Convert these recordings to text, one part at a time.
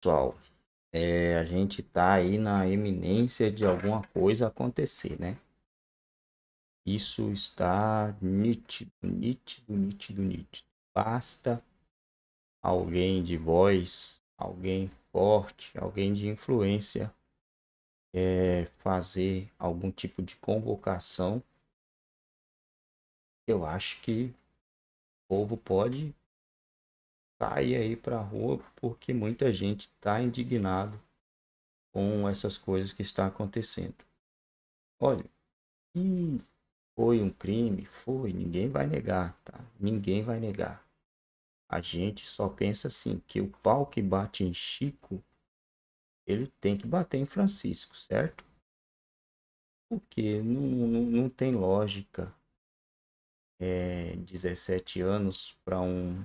pessoal, é, a gente tá aí na eminência de alguma coisa acontecer, né? Isso está nítido, nítido, nítido, nítido. Basta alguém de voz, alguém forte, alguém de influência é, fazer algum tipo de convocação. Eu acho que o povo pode sair aí para a rua porque muita gente está indignado com essas coisas que está acontecendo. Olha, e foi um crime, foi, ninguém vai negar, tá? Ninguém vai negar. A gente só pensa assim que o pau que bate em Chico, ele tem que bater em Francisco, certo? Porque não, não, não tem lógica é, eh, 17 anos para um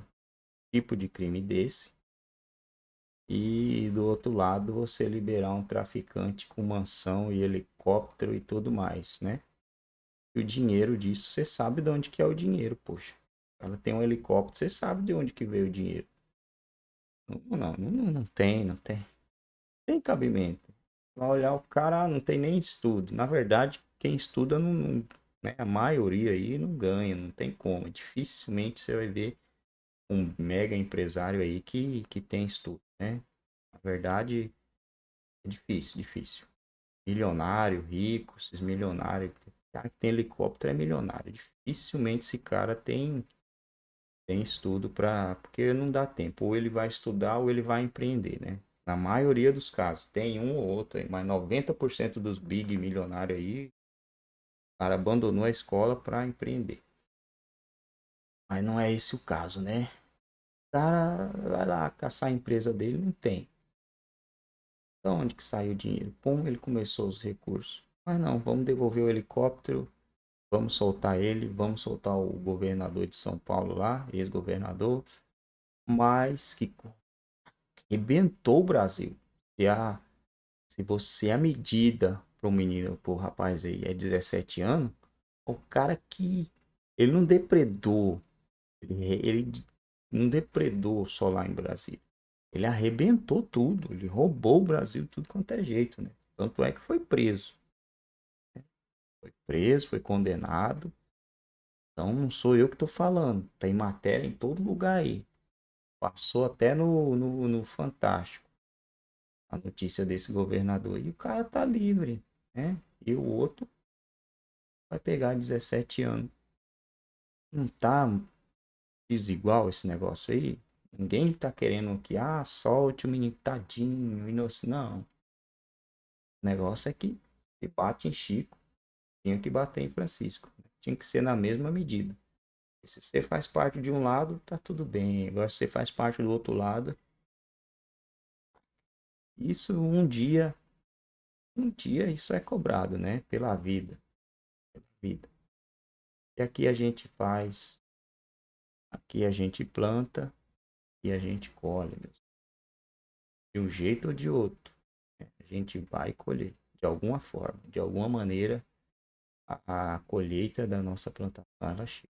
tipo de crime desse. E do outro lado, você liberar um traficante com mansão e helicóptero e tudo mais, né? E o dinheiro disso, você sabe de onde que é o dinheiro, poxa. Ela tem um helicóptero, você sabe de onde que veio o dinheiro. Não, não, não, não tem, não tem. Tem cabimento. Vai olhar o cara, ah, não tem nem estudo. Na verdade, quem estuda, não, não né? a maioria aí não ganha, não tem como. Dificilmente você vai ver um mega empresário aí que, que tem estudo, né? Na verdade, é difícil, difícil. Milionário, rico, esses milionários. cara que tem helicóptero é milionário. Dificilmente esse cara tem, tem estudo para. Porque não dá tempo. Ou ele vai estudar ou ele vai empreender, né? Na maioria dos casos, tem um ou outro, mas 90% dos big milionários aí, o cara abandonou a escola para empreender. Mas não é esse o caso, né? O cara vai lá caçar a empresa dele, não tem. Então onde que saiu o dinheiro? Como ele começou os recursos? Mas não, vamos devolver o helicóptero, vamos soltar ele, vamos soltar o governador de São Paulo lá, ex-governador, mas que arrebentou o Brasil. Se, a, se você é a medida para o menino, para o rapaz aí, é 17 anos, o cara que ele não depredou é, ele, não depredou só lá em Brasília. Ele arrebentou tudo, ele roubou o Brasil tudo quanto é jeito, né? Tanto é que foi preso. Foi preso, foi condenado. Então não sou eu que estou falando. Tem matéria em todo lugar aí. Passou até no, no, no Fantástico a notícia desse governador. E o cara tá livre, né? E o outro vai pegar 17 anos. Não tá desigual esse negócio aí. Ninguém tá querendo que, ah, solte o menino tadinho, inocente. Não. O negócio é que se bate em Chico, tinha que bater em Francisco. Tinha que ser na mesma medida. E se você faz parte de um lado, tá tudo bem. Agora, se você faz parte do outro lado. Isso um dia. Um dia isso é cobrado, né? Pela vida. Pela vida. E aqui a gente faz Aqui a gente planta e a gente colhe. De um jeito ou de outro, né? a gente vai colher de alguma forma, de alguma maneira, a, a colheita da nossa plantação ela chega.